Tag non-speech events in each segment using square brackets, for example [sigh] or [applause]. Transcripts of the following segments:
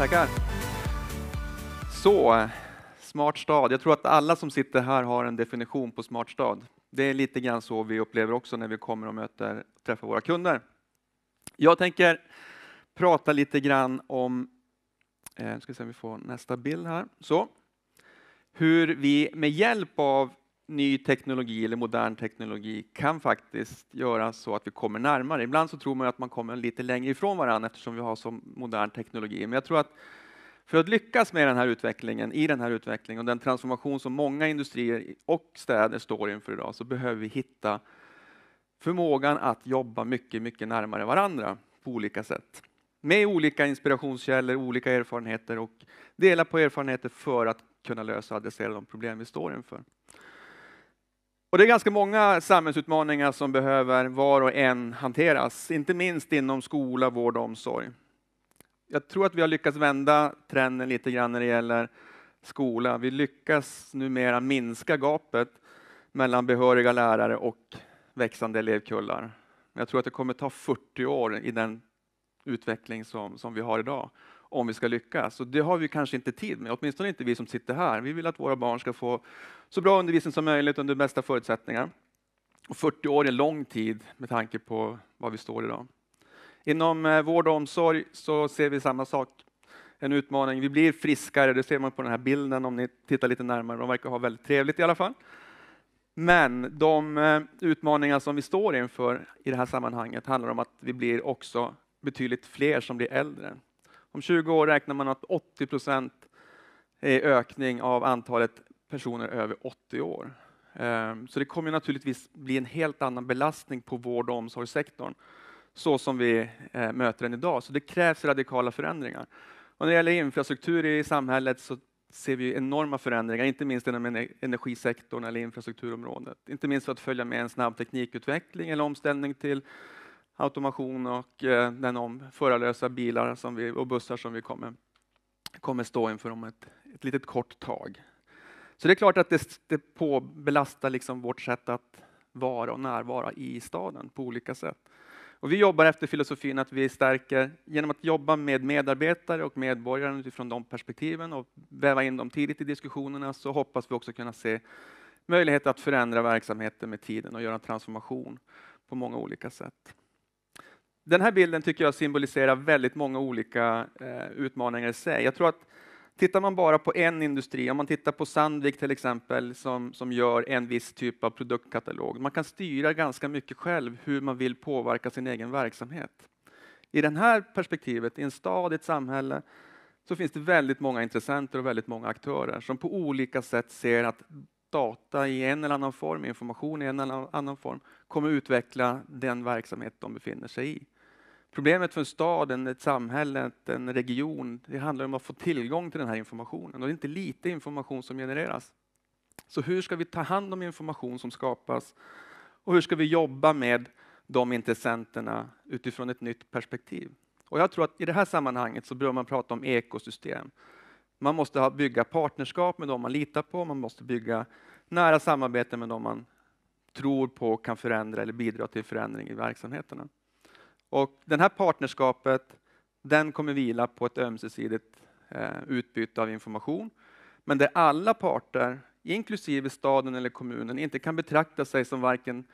Tackar. Så, smart stad. Jag tror att alla som sitter här har en definition på smart stad. Det är lite grann så vi upplever också när vi kommer och möter, träffar våra kunder. Jag tänker prata lite grann om, eh, ska se om vi får nästa bild här, så. Hur vi med hjälp av ny teknologi eller modern teknologi kan faktiskt göra så att vi kommer närmare. Ibland så tror man att man kommer lite längre ifrån varandra eftersom vi har så modern teknologi. Men jag tror att för att lyckas med den här utvecklingen, i den här utvecklingen och den transformation som många industrier och städer står inför idag så behöver vi hitta förmågan att jobba mycket, mycket närmare varandra på olika sätt. Med olika inspirationskällor, olika erfarenheter och dela på erfarenheter för att kunna lösa och adressera de problem vi står inför. Och det är ganska många samhällsutmaningar som behöver var och en hanteras, inte minst inom skola, vård och omsorg. Jag tror att vi har lyckats vända trenden lite grann när det gäller skola. Vi lyckas numera minska gapet mellan behöriga lärare och växande elevkullar. Jag tror att det kommer ta 40 år i den utveckling som, som vi har idag om vi ska lyckas. Och det har vi kanske inte tid med, åtminstone inte vi som sitter här. Vi vill att våra barn ska få så bra undervisning som möjligt under bästa förutsättningar. Och 40 år är lång tid med tanke på var vi står idag. Inom eh, vård och omsorg så ser vi samma sak. En utmaning. Vi blir friskare, det ser man på den här bilden om ni tittar lite närmare. De verkar ha väldigt trevligt i alla fall. Men de eh, utmaningar som vi står inför i det här sammanhanget handlar om att vi blir också betydligt fler som blir äldre. Om 20 år räknar man att 80 procent är ökning av antalet personer över 80 år. Ehm, så det kommer naturligtvis bli en helt annan belastning på vård och omsorgssektorn så som vi eh, möter den idag. Så det krävs radikala förändringar. Och när det gäller infrastruktur i samhället så ser vi enorma förändringar, inte minst inom energisektorn eller infrastrukturområdet. Inte minst för att följa med en snabb teknikutveckling eller omställning till automation och eh, den om förarlösa bilar som vi, och bussar som vi kommer, kommer stå inför om ett, ett litet kort tag. Så det är klart att det, det påbelastar liksom vårt sätt att vara och närvara i staden på olika sätt. Och vi jobbar efter filosofin att vi stärker genom att jobba med medarbetare och medborgare utifrån de perspektiven och väva in dem tidigt i diskussionerna så hoppas vi också kunna se möjlighet att förändra verksamheten med tiden och göra en transformation på många olika sätt. Den här bilden tycker jag symboliserar väldigt många olika eh, utmaningar i sig. Jag tror att tittar man bara på en industri, om man tittar på Sandvik till exempel, som, som gör en viss typ av produktkatalog, man kan styra ganska mycket själv hur man vill påverka sin egen verksamhet. I det här perspektivet, i en stad, i ett samhälle, så finns det väldigt många intressenter och väldigt många aktörer som på olika sätt ser att data i en eller annan form, information i en eller annan form, kommer utveckla den verksamhet de befinner sig i. Problemet för en stad, ett samhälle, en region, det handlar om att få tillgång till den här informationen. Och det är inte lite information som genereras. Så hur ska vi ta hand om information som skapas? Och hur ska vi jobba med de intressenterna utifrån ett nytt perspektiv? Och jag tror att i det här sammanhanget så bör man prata om ekosystem. Man måste bygga partnerskap med dem man litar på, man måste bygga nära samarbete med dem man tror på kan förändra eller bidra till förändring i verksamheterna. Och det här partnerskapet den kommer vila på ett ömsesidigt eh, utbyte av information, men där alla parter, inklusive staden eller kommunen, inte kan betrakta sig som varken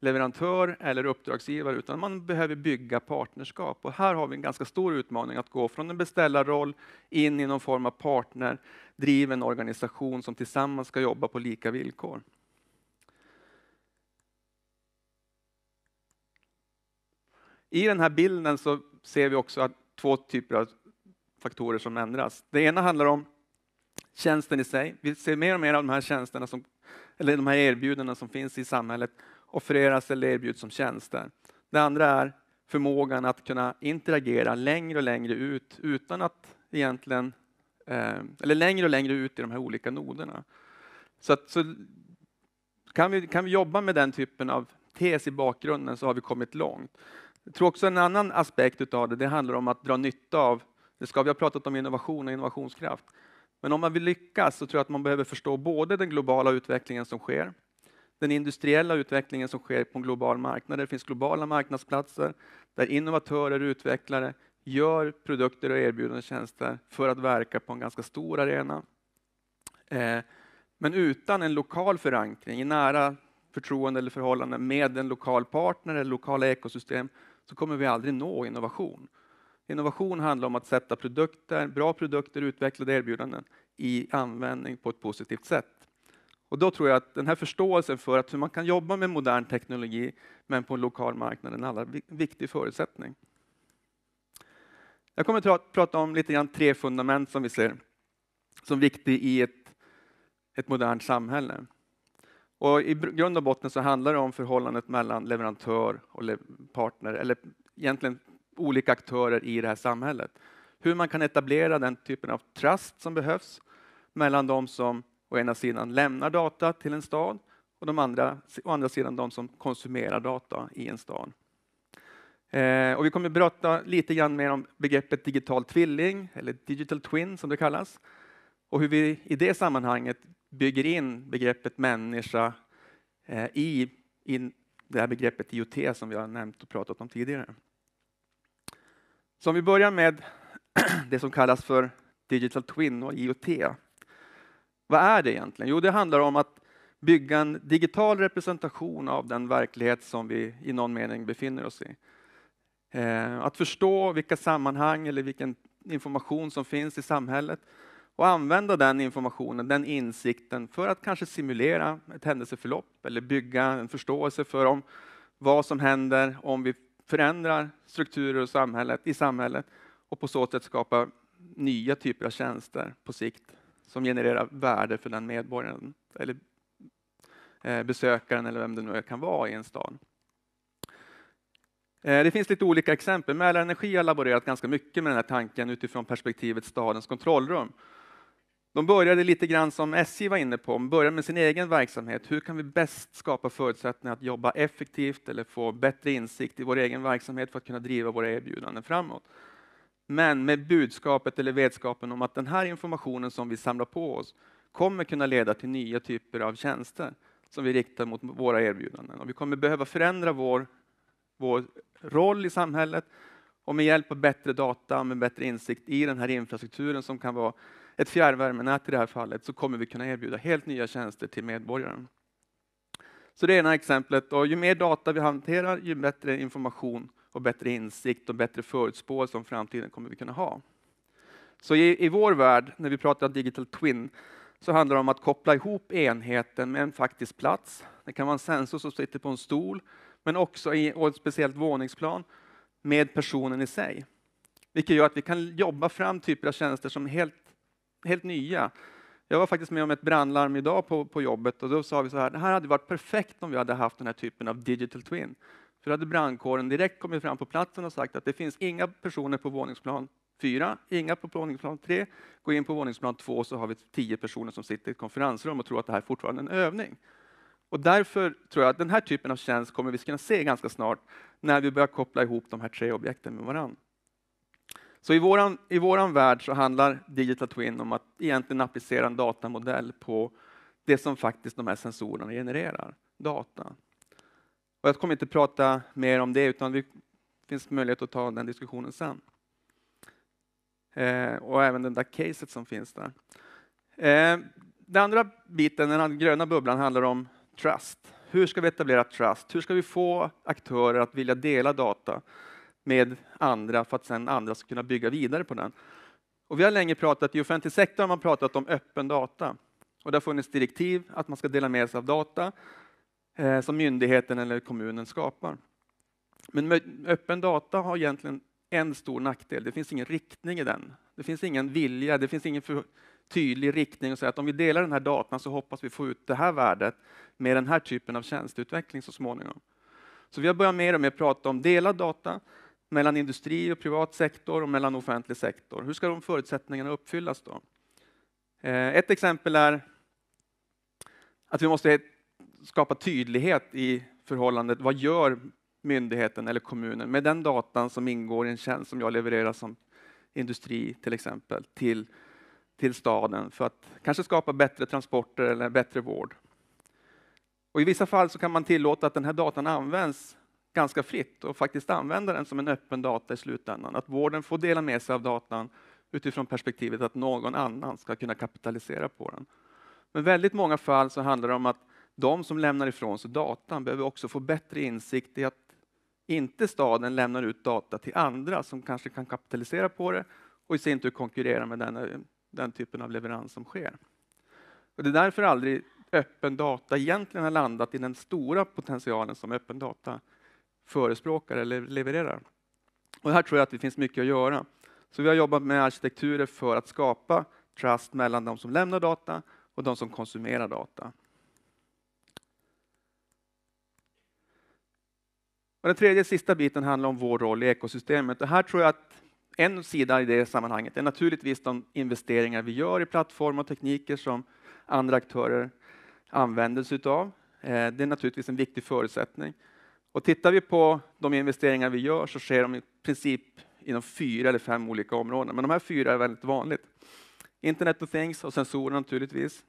leverantör eller uppdragsgivare, utan man behöver bygga partnerskap. Och här har vi en ganska stor utmaning att gå från en beställarroll in i någon form av partner, driven organisation som tillsammans ska jobba på lika villkor. I den här bilden så ser vi också att två typer av faktorer som ändras. Det ena handlar om tjänsten i sig. Vi ser mer och mer av de här tjänsterna som, eller de här erbjudandena som finns i samhället offereras eller erbjuds som tjänster. Det andra är förmågan att kunna interagera längre och längre ut utan att egentligen, eh, eller längre och längre ut i de här olika noderna. Så, att, så kan, vi, kan vi jobba med den typen av tes i bakgrunden så har vi kommit långt. Jag tror också en annan aspekt av det, det handlar om att dra nytta av, det ska, vi har pratat om innovation och innovationskraft, men om man vill lyckas så tror jag att man behöver förstå både den globala utvecklingen som sker, den industriella utvecklingen som sker på en global marknad. Det finns globala marknadsplatser där innovatörer och utvecklare gör produkter och erbjudande tjänster för att verka på en ganska stor arena. Eh, men utan en lokal förankring i nära förtroende eller förhållande med en lokal partner eller lokala ekosystem så kommer vi aldrig nå innovation. Innovation handlar om att sätta produkter, bra produkter, utvecklade erbjudanden i användning på ett positivt sätt. Och då tror jag att den här förståelsen för att hur man kan jobba med modern teknologi, men på en lokal marknad, är en allra viktig förutsättning. Jag kommer att prata om lite grann tre fundament som vi ser som viktiga i ett, ett modernt samhälle. Och I grund och botten så handlar det om förhållandet mellan leverantör och partner, eller egentligen olika aktörer i det här samhället. Hur man kan etablera den typen av trust som behövs mellan de som å ena sidan lämnar data till en stad och de andra, å andra sidan de som konsumerar data i en stad. Eh, och vi kommer att prata lite grann mer om begreppet digital tvilling, eller digital twin som det kallas, och hur vi i det sammanhanget bygger in begreppet människa eh, i, i det här begreppet IoT som vi har nämnt och pratat om tidigare. Så om vi börjar med [clears throat] det som kallas för digital twin och IoT vad är det egentligen? Jo, det handlar om att bygga en digital representation av den verklighet som vi i någon mening befinner oss i. Eh, att förstå vilka sammanhang eller vilken information som finns i samhället och använda den informationen, den insikten, för att kanske simulera ett händelseförlopp eller bygga en förståelse för om vad som händer om vi förändrar strukturer och samhället, i samhället och på så sätt skapa nya typer av tjänster på sikt som genererar värde för den medborgaren eller eh, besökaren eller vem det nu kan vara i en stad. Eh, det finns lite olika exempel. Mälarenergi har laborerat ganska mycket med den här tanken utifrån perspektivet stadens kontrollrum. De började lite grann som SJ var inne på, de började med sin egen verksamhet. Hur kan vi bäst skapa förutsättningar att jobba effektivt eller få bättre insikt i vår egen verksamhet för att kunna driva våra erbjudanden framåt? men med budskapet eller vetskapen om att den här informationen som vi samlar på oss kommer kunna leda till nya typer av tjänster som vi riktar mot våra erbjudanden. Och vi kommer behöva förändra vår, vår roll i samhället och med hjälp av bättre data, med bättre insikt i den här infrastrukturen som kan vara ett fjärrvärmenät i det här fallet, så kommer vi kunna erbjuda helt nya tjänster till medborgaren. Så det är ena exemplet. Och ju mer data vi hanterar, ju bättre information och bättre insikt och bättre förutspåelse om framtiden kommer vi kunna ha. Så i, i vår värld, när vi pratar om digital twin, så handlar det om att koppla ihop enheten med en faktisk plats. Det kan vara en sensor som sitter på en stol, men också i ett speciellt våningsplan med personen i sig. Vilket gör att vi kan jobba fram typer av tjänster som är helt, helt nya. Jag var faktiskt med om ett brandlarm idag på, på jobbet och då sa vi så här, det här hade varit perfekt om vi hade haft den här typen av digital twin. Så hade brandkåren direkt kommit fram på platsen och sagt att det finns inga personer på våningsplan fyra, inga på våningsplan tre. Gå in på våningsplan två så har vi tio personer som sitter i ett konferensrum och tror att det här är fortfarande en övning. Och därför tror jag att den här typen av tjänst kommer vi kunna se ganska snart när vi börjar koppla ihop de här tre objekten med varandra. Så i våran, i våran värld så handlar Digital Twin om att egentligen applicera en datamodell på det som faktiskt de här sensorerna genererar, data. Och jag kommer inte prata mer om det, utan det finns möjlighet att ta den diskussionen sen. Eh, och även det där caset som finns där. Eh, den andra biten, den gröna bubblan, handlar om trust. Hur ska vi etablera trust? Hur ska vi få aktörer att vilja dela data med andra för att sedan andra ska kunna bygga vidare på den? Och vi har länge pratat, i offentlig sektor har man pratat om öppen data. Och det har funnits direktiv att man ska dela med sig av data Eh, som myndigheten eller kommunen skapar. Men öppen data har egentligen en stor nackdel. Det finns ingen riktning i den. Det finns ingen vilja, det finns ingen tydlig riktning och säga att om vi delar den här datan så hoppas vi få ut det här värdet med den här typen av tjänsteutveckling så småningom. Så vi har börjat mer och mer prata om delad data mellan industri och privat sektor och mellan offentlig sektor. Hur ska de förutsättningarna uppfyllas då? Eh, ett exempel är att vi måste skapa tydlighet i förhållandet. Vad gör myndigheten eller kommunen med den datan som ingår i en tjänst som jag levererar som industri till exempel till, till staden för att kanske skapa bättre transporter eller bättre vård. Och I vissa fall så kan man tillåta att den här datan används ganska fritt och faktiskt använda den som en öppen data i slutändan. Att vården får dela med sig av datan utifrån perspektivet att någon annan ska kunna kapitalisera på den. Men väldigt många fall så handlar det om att de som lämnar ifrån sig datan behöver också få bättre insikt i att inte staden lämnar ut data till andra som kanske kan kapitalisera på det och i sin tur konkurrera med den, den typen av leverans som sker. Och det är därför aldrig öppen data egentligen har landat i den stora potentialen som öppen data förespråkar eller levererar. Och här tror jag att det finns mycket att göra. Så vi har jobbat med arkitekturer för att skapa trust mellan de som lämnar data och de som konsumerar data. Och den tredje sista biten handlar om vår roll i ekosystemet. Och här tror jag att en sida i det sammanhanget är naturligtvis de investeringar vi gör i plattformar och tekniker som andra aktörer använder sig av. Eh, det är naturligtvis en viktig förutsättning. Och tittar vi på de investeringar vi gör så sker de i princip inom fyra eller fem olika områden. Men de här fyra är väldigt vanligt. Internet of things och sensorer naturligtvis.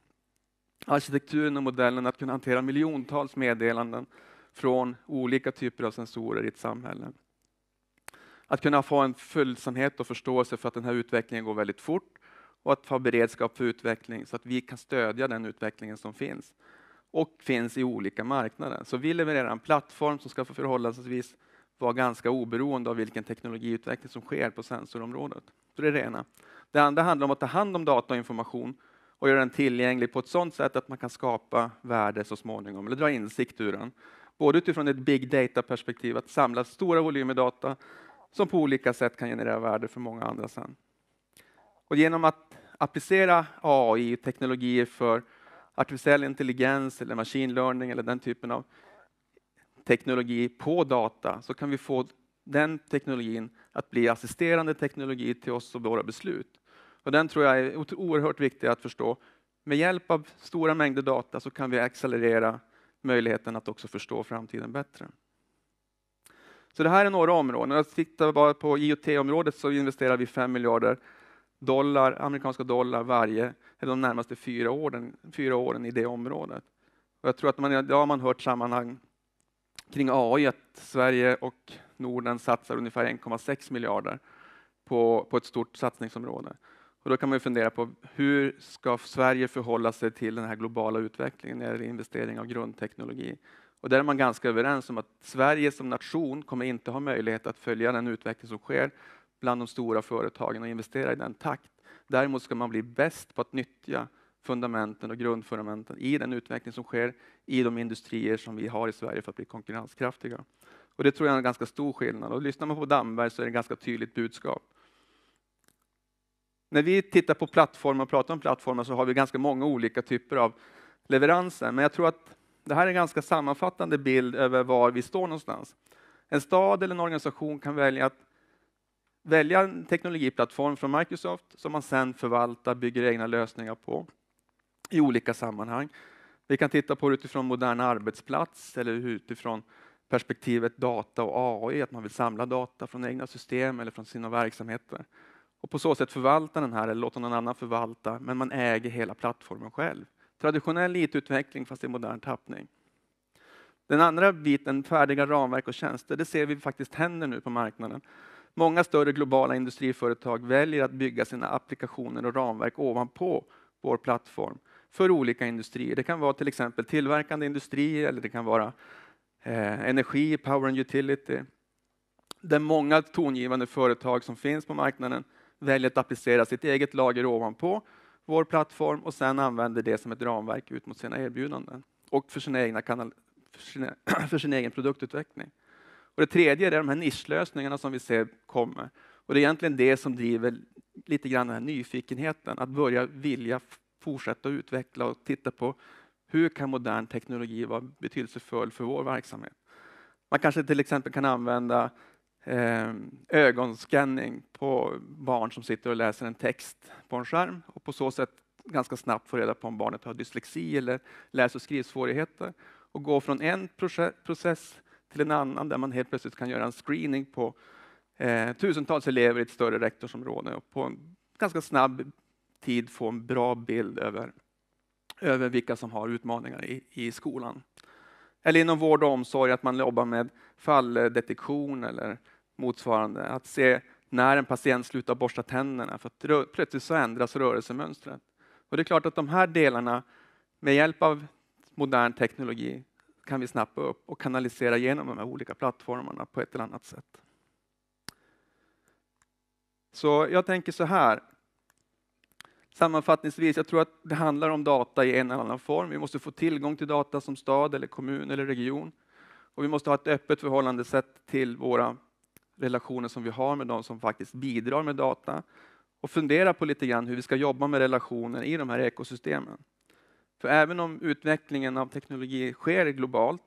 Arkitekturen och modellen att kunna hantera miljontals meddelanden från olika typer av sensorer i ett samhälle. Att kunna få en följsamhet och förståelse för att den här utvecklingen går väldigt fort och att ha beredskap för utveckling så att vi kan stödja den utvecklingen som finns och finns i olika marknader. Så vi levererar en plattform som ska förhållandevis vara ganska oberoende av vilken teknologiutveckling som sker på sensorområdet. Så det är det ena. Det andra handlar om att ta hand om data och information och göra den tillgänglig på ett sådant sätt att man kan skapa värde så småningom, eller dra insikt ur den både utifrån ett big data-perspektiv, att samla stora volymer data som på olika sätt kan generera värde för många andra sen. Och genom att applicera AI-teknologier och för artificiell intelligens eller machine learning eller den typen av teknologi på data så kan vi få den teknologin att bli assisterande teknologi till oss och våra beslut. Och den tror jag är oerhört viktig att förstå. Med hjälp av stora mängder data så kan vi accelerera möjligheten att också förstå framtiden bättre. Så det här är några områden. Att titta bara på IoT-området så investerar vi 5 miljarder dollar, amerikanska dollar varje de närmaste fyra åren, fyra åren i det området. Och jag tror att man, ja, man hört sammanhang kring AI att Sverige och Norden satsar ungefär 1,6 miljarder på, på ett stort satsningsområde. Och då kan man ju fundera på hur ska Sverige förhålla sig till den här globala utvecklingen när det gäller investering av grundteknologi? Och där är man ganska överens om att Sverige som nation kommer inte ha möjlighet att följa den utveckling som sker bland de stora företagen och investera i den takt. Däremot ska man bli bäst på att nyttja fundamenten och grundfundamenten i den utveckling som sker i de industrier som vi har i Sverige för att bli konkurrenskraftiga. Och det tror jag är en ganska stor skillnad. Och lyssnar man på Damberg så är det ett ganska tydligt budskap. När vi tittar på plattformar och pratar om plattformar så har vi ganska många olika typer av leveranser. Men jag tror att det här är en ganska sammanfattande bild över var vi står någonstans. En stad eller en organisation kan välja att välja en teknologiplattform från Microsoft som man sedan förvaltar, bygger egna lösningar på i olika sammanhang. Vi kan titta på det utifrån modern arbetsplats eller utifrån perspektivet data och AI, att man vill samla data från egna system eller från sina verksamheter och på så sätt förvalta den här eller låta någon annan förvalta, men man äger hela plattformen själv. Traditionell IT-utveckling fast i modern tappning. Den andra biten, färdiga ramverk och tjänster, det ser vi faktiskt händer nu på marknaden. Många större globala industriföretag väljer att bygga sina applikationer och ramverk ovanpå vår plattform för olika industrier. Det kan vara till exempel tillverkande industri eller det kan vara eh, energi, power and utility. Där många tongivande företag som finns på marknaden väljer att applicera sitt eget lager ovanpå vår plattform och sen använder det som ett ramverk ut mot sina erbjudanden och för sin, egna kanal, för sin, [clears throat] för sin egen produktutveckling. Och det tredje är de här nischlösningarna som vi ser kommer. Och det är egentligen det som driver lite grann den här nyfikenheten, att börja vilja fortsätta utveckla och titta på hur kan modern teknologi vara betydelsefull för vår verksamhet. Man kanske till exempel kan använda eh, ögonscanning på barn som sitter och läser en text på en skärm och på så sätt ganska snabbt få reda på om barnet har dyslexi eller läs och skrivsvårigheter och gå från en process till en annan där man helt plötsligt kan göra en screening på eh, tusentals elever i ett större rektorsområde och på en ganska snabb tid få en bra bild över, över vilka som har utmaningar i, i skolan. Eller inom vård och omsorg att man jobbar med falldetektion eller motsvarande. Att se när en patient slutar borsta tänderna för att plötsligt så ändras rörelsemönstret. Och det är klart att de här delarna med hjälp av modern teknologi kan vi snappa upp och kanalisera genom de här olika plattformarna på ett eller annat sätt. Så jag tänker så här, Sammanfattningsvis, jag tror att det handlar om data i en eller annan form. Vi måste få tillgång till data som stad, eller kommun eller region. Och vi måste ha ett öppet förhållandesätt till våra relationer som vi har med de som faktiskt bidrar med data. Och fundera på lite grann hur vi ska jobba med relationer i de här ekosystemen. För även om utvecklingen av teknologi sker globalt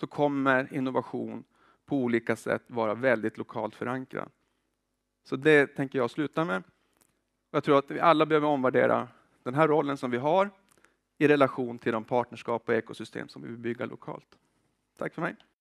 så kommer innovation på olika sätt vara väldigt lokalt förankrad. Så det tänker jag sluta med. Jag tror att vi alla behöver omvärdera den här rollen som vi har i relation till de partnerskap och ekosystem som vi vill bygga lokalt. Tack för mig.